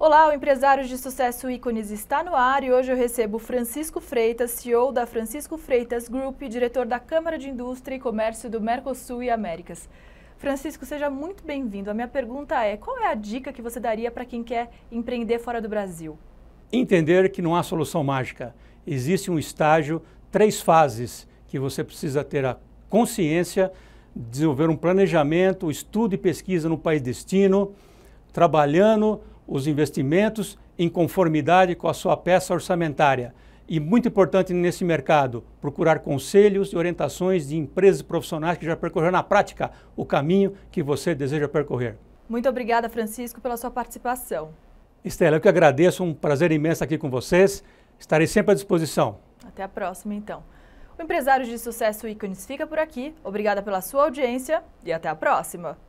Olá, o Empresários de Sucesso Ícones está no ar e hoje eu recebo Francisco Freitas, CEO da Francisco Freitas Group e diretor da Câmara de Indústria e Comércio do Mercosul e Américas. Francisco, seja muito bem-vindo. A minha pergunta é: qual é a dica que você daria para quem quer empreender fora do Brasil? Entender que não há solução mágica. Existe um estágio, três fases que você precisa ter a consciência, desenvolver um planejamento, estudo e pesquisa no país destino, trabalhando os investimentos em conformidade com a sua peça orçamentária. E muito importante nesse mercado, procurar conselhos e orientações de empresas profissionais que já percorreram na prática o caminho que você deseja percorrer. Muito obrigada, Francisco, pela sua participação. Estela, eu que agradeço, um prazer imenso estar aqui com vocês. Estarei sempre à disposição. Até a próxima, então. O Empresários de Sucesso Ícones fica por aqui. Obrigada pela sua audiência e até a próxima.